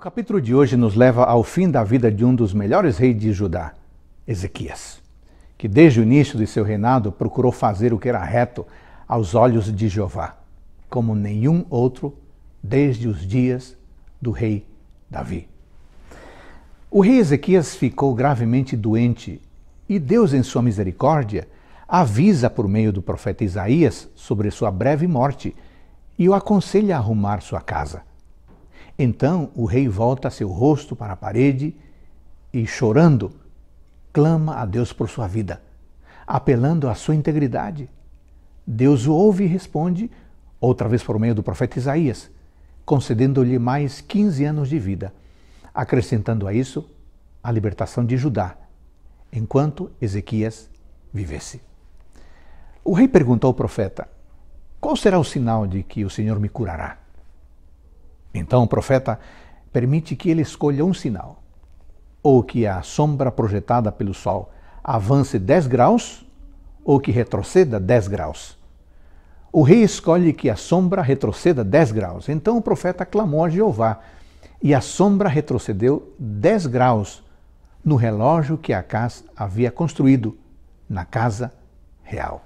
O capítulo de hoje nos leva ao fim da vida de um dos melhores reis de Judá, Ezequias, que desde o início de seu reinado procurou fazer o que era reto aos olhos de Jeová, como nenhum outro desde os dias do rei Davi. O rei Ezequias ficou gravemente doente e Deus, em sua misericórdia, avisa por meio do profeta Isaías sobre sua breve morte e o aconselha a arrumar sua casa. Então o rei volta seu rosto para a parede e, chorando, clama a Deus por sua vida, apelando à sua integridade. Deus o ouve e responde, outra vez por meio do profeta Isaías, concedendo-lhe mais 15 anos de vida, acrescentando a isso a libertação de Judá, enquanto Ezequias vivesse. O rei perguntou ao profeta: Qual será o sinal de que o Senhor me curará? Então o profeta permite que ele escolha um sinal, ou que a sombra projetada pelo sol avance 10 graus, ou que retroceda 10 graus. O rei escolhe que a sombra retroceda 10 graus. Então o profeta clamou a Jeová, e a sombra retrocedeu 10 graus no relógio que Acas havia construído na casa real.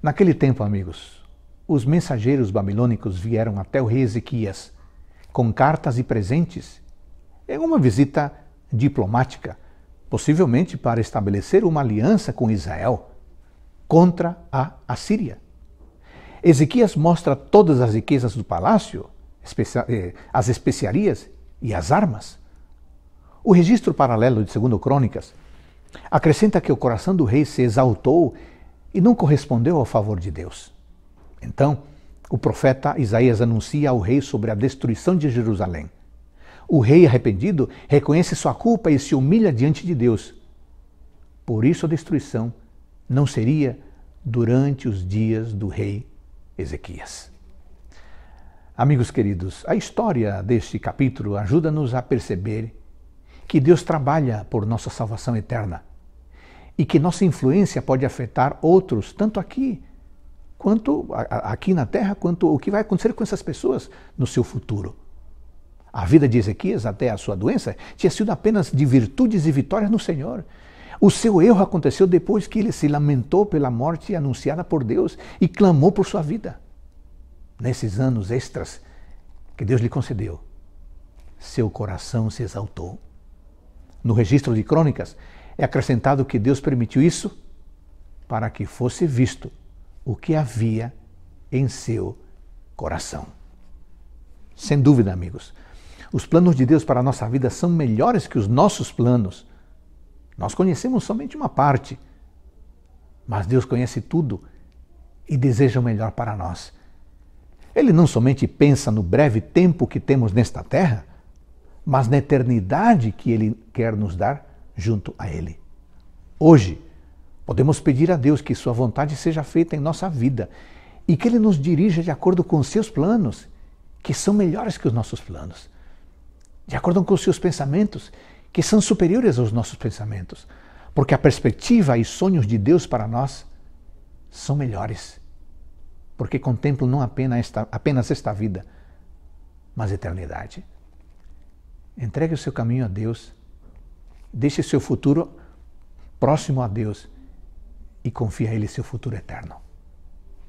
Naquele tempo, amigos, os mensageiros babilônicos vieram até o rei Ezequias com cartas e presentes É uma visita diplomática, possivelmente para estabelecer uma aliança com Israel contra a Assíria. Ezequias mostra todas as riquezas do palácio, eh, as especiarias e as armas. O registro paralelo de 2 Crônicas acrescenta que o coração do rei se exaltou e não correspondeu ao favor de Deus. Então, o profeta Isaías anuncia ao rei sobre a destruição de Jerusalém. O rei arrependido reconhece sua culpa e se humilha diante de Deus. Por isso a destruição não seria durante os dias do rei Ezequias. Amigos queridos, a história deste capítulo ajuda-nos a perceber que Deus trabalha por nossa salvação eterna e que nossa influência pode afetar outros, tanto aqui quanto aqui na terra, quanto o que vai acontecer com essas pessoas no seu futuro. A vida de Ezequias, até a sua doença, tinha sido apenas de virtudes e vitórias no Senhor. O seu erro aconteceu depois que ele se lamentou pela morte anunciada por Deus e clamou por sua vida. Nesses anos extras que Deus lhe concedeu, seu coração se exaltou. No registro de crônicas, é acrescentado que Deus permitiu isso para que fosse visto o que havia em seu coração. Sem dúvida, amigos, os planos de Deus para a nossa vida são melhores que os nossos planos. Nós conhecemos somente uma parte, mas Deus conhece tudo e deseja o melhor para nós. Ele não somente pensa no breve tempo que temos nesta terra, mas na eternidade que Ele quer nos dar junto a Ele. Hoje, Podemos pedir a Deus que Sua vontade seja feita em nossa vida e que Ele nos dirija de acordo com os seus planos, que são melhores que os nossos planos, de acordo com os seus pensamentos, que são superiores aos nossos pensamentos, porque a perspectiva e sonhos de Deus para nós são melhores, porque contemplam não apenas esta, apenas esta vida, mas a eternidade. Entregue o seu caminho a Deus, deixe o seu futuro próximo a Deus e confia a Ele seu futuro eterno.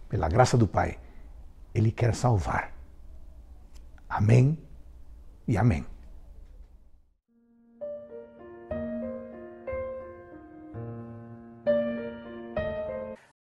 Pela graça do Pai, Ele quer salvar. Amém e amém.